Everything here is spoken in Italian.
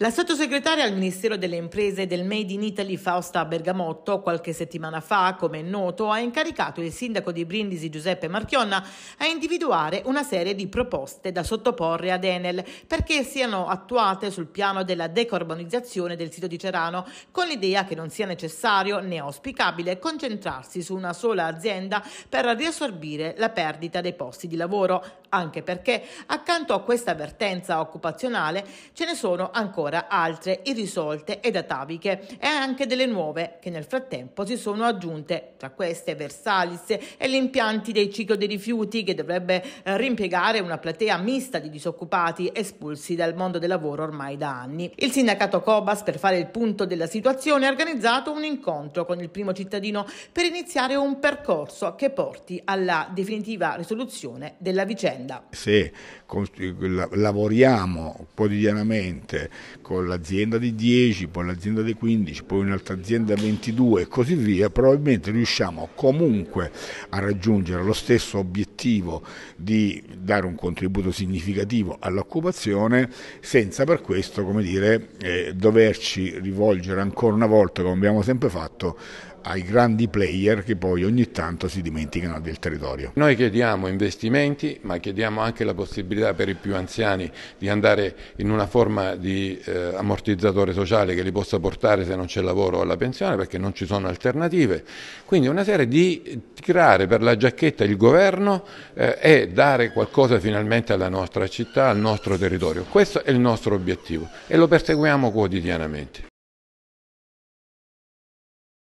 La sottosegretaria al Ministero delle Imprese del Made in Italy Fausta Bergamotto qualche settimana fa, come è noto, ha incaricato il sindaco di Brindisi Giuseppe Marchionna a individuare una serie di proposte da sottoporre ad Enel perché siano attuate sul piano della decarbonizzazione del sito di Cerano, con l'idea che non sia necessario né auspicabile concentrarsi su una sola azienda per riassorbire la perdita dei posti di lavoro, anche perché accanto a questa avvertenza occupazionale ce ne sono ancora ancora altre irrisolte ed ataviche e anche delle nuove che nel frattempo si sono aggiunte, tra queste Versalis e gli impianti dei ciclo dei rifiuti che dovrebbe eh, rimpiegare una platea mista di disoccupati espulsi dal mondo del lavoro ormai da anni. Il sindacato Cobas, per fare il punto della situazione, ha organizzato un incontro con il primo cittadino per iniziare un percorso che porti alla definitiva risoluzione della vicenda. Se lavoriamo quotidianamente con l'azienda di 10, poi l'azienda di 15, poi un'altra azienda di 22 e così via, probabilmente riusciamo comunque a raggiungere lo stesso obiettivo di dare un contributo significativo all'occupazione senza per questo come dire, eh, doverci rivolgere ancora una volta, come abbiamo sempre fatto, ai grandi player che poi ogni tanto si dimenticano del territorio. Noi chiediamo investimenti ma chiediamo anche la possibilità per i più anziani di andare in una forma di eh, eh, ammortizzatore sociale che li possa portare se non c'è lavoro alla pensione perché non ci sono alternative. Quindi una serie di tirare eh, per la giacchetta il governo eh, e dare qualcosa finalmente alla nostra città, al nostro territorio. Questo è il nostro obiettivo e lo perseguiamo quotidianamente.